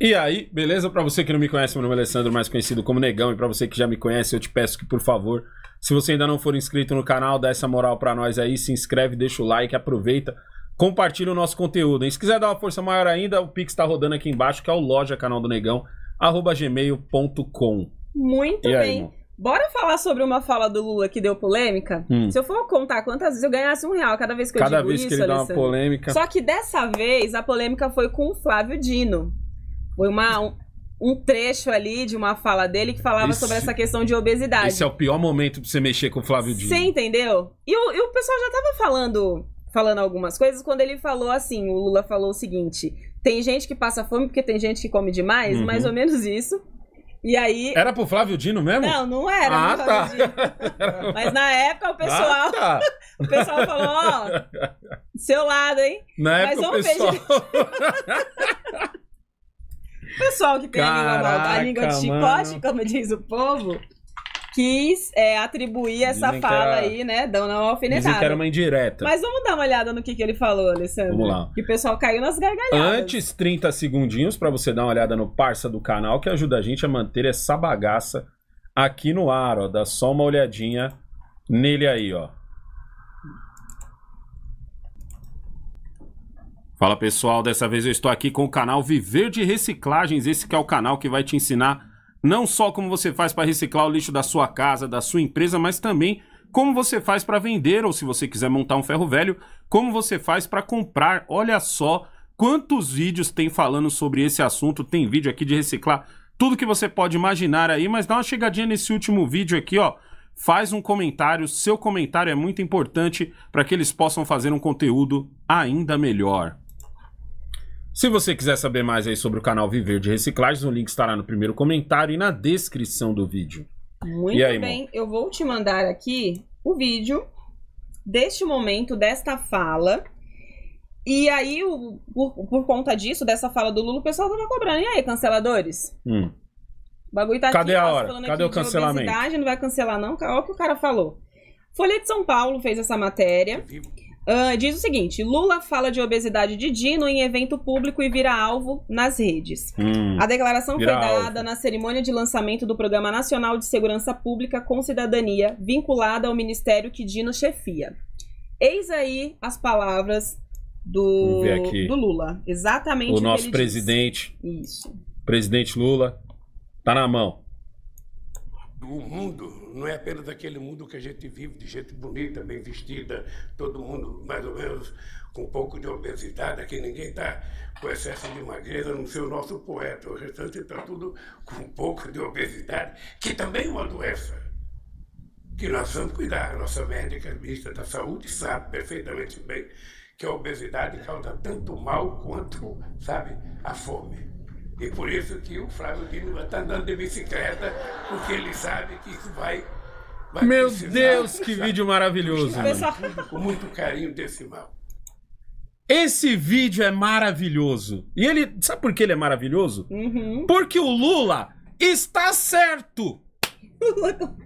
E aí, beleza? Para você que não me conhece, meu nome é Alessandro, mais conhecido como Negão, e para você que já me conhece, eu te peço que, por favor, se você ainda não for inscrito no canal, dá essa moral para nós aí, se inscreve, deixa o like, aproveita, compartilha o nosso conteúdo. E se quiser dar uma força maior ainda, o Pix tá rodando aqui embaixo, que é o loja canal do Negão, arroba gmail.com. Muito e bem. Bora falar sobre uma fala do Lula que deu polêmica? Hum. Se eu for contar quantas vezes eu ganhasse um real cada vez que eu cada digo vez isso, que ele dá uma polêmica. Só que dessa vez a polêmica foi com o Flávio Dino. Foi uma, um trecho ali de uma fala dele que falava esse, sobre essa questão de obesidade. Esse é o pior momento pra você mexer com o Flávio Dino. Você entendeu? E o, e o pessoal já tava falando, falando algumas coisas quando ele falou assim: o Lula falou o seguinte: tem gente que passa fome porque tem gente que come demais, uhum. mais ou menos isso. E aí. Era pro Flávio Dino mesmo? Não, não era. Ah, tá. Mas na época o ah, pessoal. Ah, tá. o pessoal falou: ó, seu lado, hein? Na Mas época vamos o pessoal... ver. pessoal que tem Caraca, a língua, a língua chicote, como diz o povo, quis é, atribuir essa Dizem fala era... aí, né? Dando uma alfinetada. Dizem que era uma indireta. Mas vamos dar uma olhada no que, que ele falou, Alessandro. Vamos lá. Que o pessoal caiu nas gargalhadas. Antes, 30 segundinhos para você dar uma olhada no parça do canal, que ajuda a gente a manter essa bagaça aqui no ar, ó. Dá só uma olhadinha nele aí, ó. Fala pessoal, dessa vez eu estou aqui com o canal Viver de Reciclagens, esse que é o canal que vai te ensinar não só como você faz para reciclar o lixo da sua casa, da sua empresa, mas também como você faz para vender ou se você quiser montar um ferro velho, como você faz para comprar. Olha só quantos vídeos tem falando sobre esse assunto, tem vídeo aqui de reciclar tudo que você pode imaginar aí, mas dá uma chegadinha nesse último vídeo aqui, ó. Faz um comentário, seu comentário é muito importante para que eles possam fazer um conteúdo ainda melhor. Se você quiser saber mais aí sobre o canal Viver de Reciclagens, o link estará no primeiro comentário e na descrição do vídeo. Muito aí, bem, eu vou te mandar aqui o vídeo deste momento, desta fala. E aí, o, por, por, conta disso, dessa fala do Lula, o pessoal tava cobrando. E aí, canceladores? Hum. O bagulho tá Cadê aqui, a hora? Cadê o cancelamento? não vai cancelar, não. Olha o que o cara falou. Folha de São Paulo fez essa matéria. Uh, diz o seguinte: Lula fala de obesidade de Dino em evento público e vira alvo nas redes. Hum, a declaração foi dada alvo. na cerimônia de lançamento do Programa Nacional de Segurança Pública com Cidadania, vinculada ao ministério que Dino chefia. Eis aí as palavras do, do Lula. Exatamente o, o nosso presidente. Disse. Isso. Presidente Lula, tá na mão o mundo não é apenas aquele mundo que a gente vive de gente bonita, bem vestida, todo mundo mais ou menos com um pouco de obesidade, aqui ninguém está com excesso de magreza, não sei o nosso poeta, o restante está tudo com um pouco de obesidade, que também é uma doença que nós vamos cuidar. A nossa médica ministra da Saúde sabe perfeitamente bem que a obesidade causa tanto mal quanto, sabe, a fome. E por isso que o Flávio Dino está andando de bicicleta, porque ele sabe que isso vai. vai Meu Deus, que vídeo maravilhoso! Com muito carinho desse mal. Esse vídeo é maravilhoso. E ele. Sabe por que ele é maravilhoso? Uhum. Porque o Lula está certo!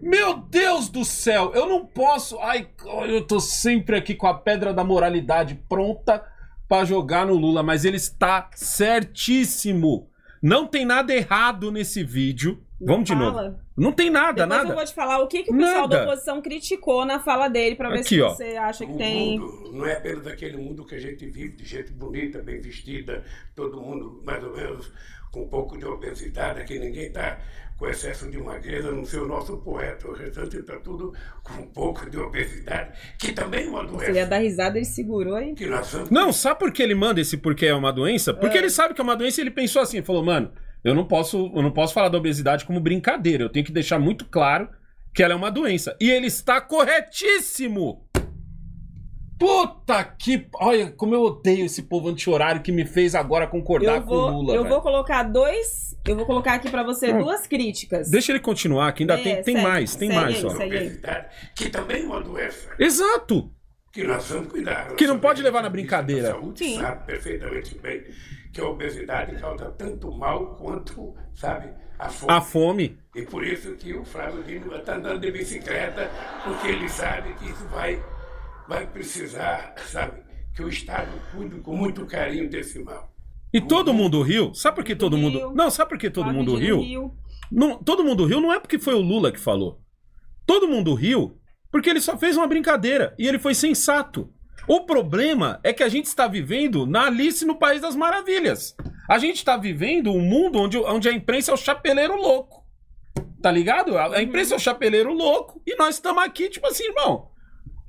Meu Deus do céu, eu não posso. Ai, eu tô sempre aqui com a pedra da moralidade pronta para jogar no Lula, mas ele está certíssimo. Não tem nada errado nesse vídeo. Vamos de novo. Não tem nada, Depois nada. eu vou te falar o que, que o pessoal Nada. da oposição criticou na fala dele, para ver Aqui, se ó. você acha que O tem... mundo não é apenas aquele mundo que a gente vive de gente bonita, bem vestida, todo mundo mais ou menos com um pouco de obesidade, aqui ninguém está com excesso de magreza, não sei o nosso poeta. O restante está tudo com um pouco de obesidade, que também é uma doença. Ele ia dar risada, ele segurou, hein? Somos... Não, sabe por que ele manda esse porque é uma doença? Porque é. ele sabe que é uma doença e ele pensou assim, falou, mano, eu não posso, eu não posso falar da obesidade como brincadeira, eu tenho que deixar muito claro que ela é uma doença. E ele está corretíssimo! Puta que. Olha, como eu odeio esse povo anti-horário que me fez agora concordar vou, com o Lula. Eu véio. vou colocar dois. Eu vou colocar aqui para você duas críticas. Deixa ele continuar, que ainda é, tem, segue, tem mais, tem mais. Aí, ó. Que também é uma doença. Exato! Que nós vamos cuidar. Que não pode levar na brincadeira. A saúde Sim. sabe perfeitamente bem que a obesidade causa tanto mal quanto, sabe, a fome. A fome. E por isso que o Flávio Lima está andando de bicicleta, porque ele sabe que isso vai vai precisar, sabe, que o Estado cuide com muito carinho desse mal. E todo mundo riu? Sabe por que todo Rio, mundo. Não, sabe por que todo mundo riu? Não, todo mundo riu não é porque foi o Lula que falou. Todo mundo riu porque ele só fez uma brincadeira e ele foi sensato. O problema é que a gente está vivendo na Alice no País das Maravilhas. A gente está vivendo um mundo onde, onde a imprensa é o chapeleiro louco. Tá ligado? A, a imprensa é o chapeleiro louco e nós estamos aqui, tipo assim, irmão.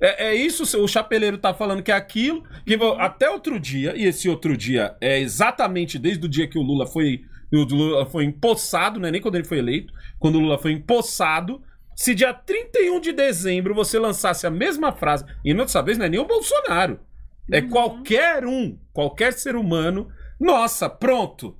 É, é isso, o chapeleiro tá falando que é aquilo. Que até outro dia, e esse outro dia é exatamente desde o dia que o Lula foi, o Lula foi empossado, né? Nem quando ele foi eleito, quando o Lula foi empossado. Se dia 31 de dezembro você lançasse a mesma frase, e dessa vez não é nem o Bolsonaro, é uhum. qualquer um, qualquer ser humano, nossa, pronto,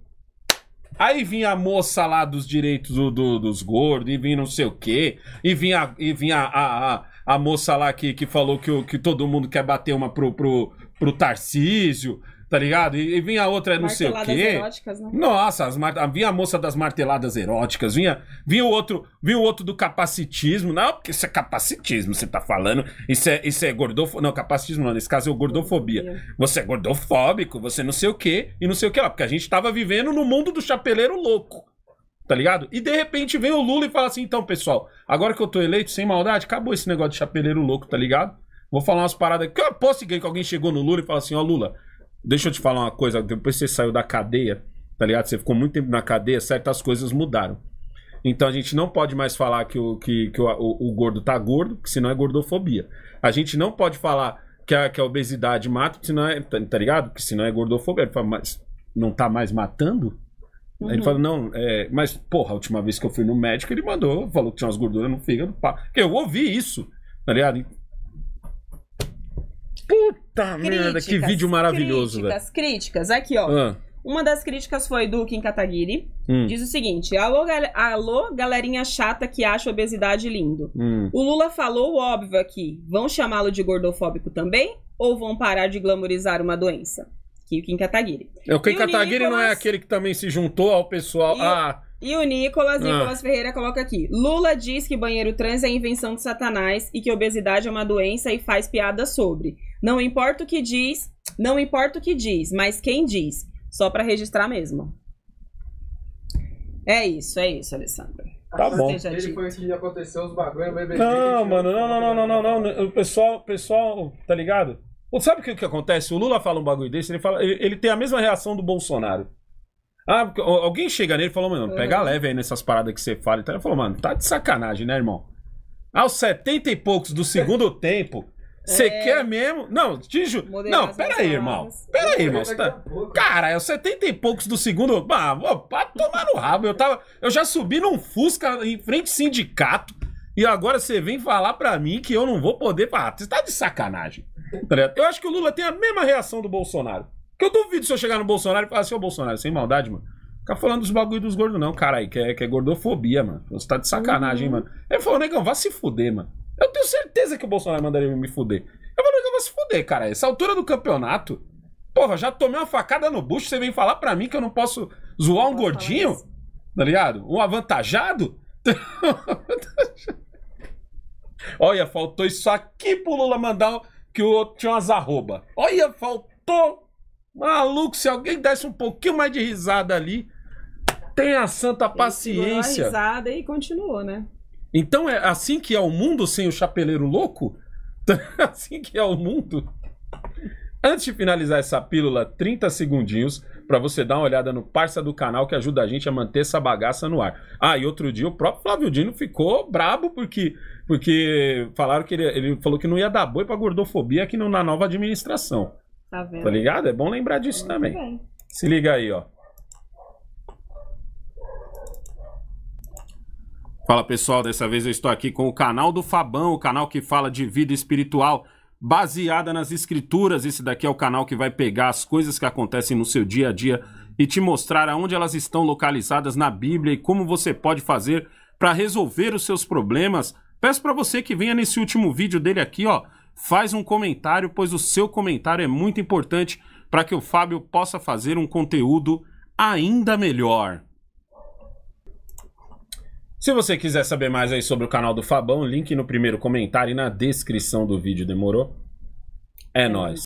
Aí vinha a moça lá dos direitos do, do dos gordos, e vinha não sei o quê, e vinha, e vinha a, a, a moça lá que, que falou que, que todo mundo quer bater uma pro, pro, pro Tarcísio, tá ligado? E, e vinha a outra, não sei o quê. Eróticas, né? Nossa, as vinha a moça das marteladas eróticas, vinha, vinha o outro, vinha o outro do capacitismo. Não, porque isso é capacitismo, você tá falando. Isso é, isso é gordofobia. Não, capacitismo não, nesse caso é o gordofobia. Você é gordofóbico, você não sei o quê e não sei o que lá, porque a gente tava vivendo no mundo do chapeleiro louco. Tá ligado? E de repente vem o Lula e fala assim: então, pessoal, agora que eu tô eleito, sem maldade, acabou esse negócio de chapeleiro louco, tá ligado? Vou falar umas paradas. Que eu aposto que alguém chegou no Lula e fala assim: ó, oh, Lula, deixa eu te falar uma coisa. Depois você saiu da cadeia, tá ligado? Você ficou muito tempo na cadeia, certas coisas mudaram. Então a gente não pode mais falar que o, que, que o, o, o gordo tá gordo, que senão é gordofobia. A gente não pode falar que a, que a obesidade mata, senão é, tá, tá ligado? Que senão é gordofobia. Mas não tá mais matando? Uhum. Aí ele uhum. fala, não, é, mas porra, a última vez que eu fui no médico, ele mandou, falou que tinha umas gorduras no fígado. Pá. Eu ouvi isso, tá ligado? Puta críticas, merda, que vídeo maravilhoso, velho. Críticas, véio. críticas. Aqui, ó. Ah. Uma das críticas foi do Kim Kataguiri. Hum. Diz o seguinte: alô, gal alô, galerinha chata que acha obesidade lindo. Hum. O Lula falou o óbvio aqui. Vão chamá-lo de gordofóbico também? Ou vão parar de glamorizar uma doença? Que o Kim Kataguiri. É, o Kim Kataguiri Nicolas... não é aquele que também se juntou ao pessoal. E, ah. e o Nicolas, ah. Nicolas Ferreira, coloca aqui. Lula diz que banheiro trans é invenção de Satanás e que obesidade é uma doença e faz piada sobre. Não importa o que diz, não importa o que diz, mas quem diz. Só para registrar mesmo. É isso, é isso, Alessandra. Tá bom. Ele foi que aconteceu os bagulhos, é Não, mano, não, não, não, não, não, não. O pessoal, pessoal, tá ligado? Ou sabe o que, que acontece? O Lula fala um bagulho desse, ele, fala, ele, ele tem a mesma reação do Bolsonaro. Ah, alguém chega nele e fala: mano, pega uhum. leve aí nessas paradas que você fala. Então ele falou, mano, tá de sacanagem, né, irmão? Aos 70 e poucos do segundo tempo, você é... quer mesmo? Não, Tijo. Não, pera aí, irmão. Pera aí, irmão. Tá... Cara, é os 70 e poucos do segundo. Bah, vou, tomar no rabo. Eu, tava... eu já subi num Fusca em frente ao sindicato. E agora você vem falar para mim que eu não vou poder falar. Você tá de sacanagem. Tá eu acho que o Lula tem a mesma reação do Bolsonaro. Que eu duvido se eu chegar no Bolsonaro e falar assim, ô Bolsonaro, sem maldade, mano. Fica falando dos bagulho dos gordos, não, Carai, que, é, que é gordofobia, mano. Você tá de sacanagem, uhum. hein, mano. Ele falou, negão, vá se fuder, mano. Eu tenho certeza que o Bolsonaro mandaria me fuder. Eu falei, negão, vá se fuder, cara. Essa altura do campeonato, porra, já tomei uma facada no bucho, você vem falar pra mim que eu não posso zoar um gordinho? Tá ligado? Um avantajado? Olha, faltou isso aqui pro Lula mandar que o outro tinha umas arroba. Olha, faltou. Maluco, se alguém desse um pouquinho mais de risada ali, tenha santa paciência. Ele risada e continuou, né? Então é assim que é o mundo sem o chapeleiro louco? assim que é o mundo? Antes de finalizar essa pílula, 30 segundinhos para você dar uma olhada no parça do canal que ajuda a gente a manter essa bagaça no ar. Ah, e outro dia o próprio Flávio Dino ficou brabo porque, porque falaram que ele, ele falou que não ia dar boi para gordofobia aqui no, na nova administração. Tá vendo? Tá ligado? É bom lembrar disso Muito também. Bem. Se liga aí, ó. Fala pessoal, dessa vez eu estou aqui com o canal do Fabão, o canal que fala de vida espiritual baseada nas escrituras. Esse daqui é o canal que vai pegar as coisas que acontecem no seu dia a dia e te mostrar aonde elas estão localizadas na Bíblia e como você pode fazer para resolver os seus problemas. Peço para você que venha nesse último vídeo dele aqui, ó, faz um comentário, pois o seu comentário é muito importante para que o Fábio possa fazer um conteúdo ainda melhor. Se você quiser saber mais aí sobre o canal do Fabão, link no primeiro comentário e na descrição do vídeo, demorou? É, é. nóis.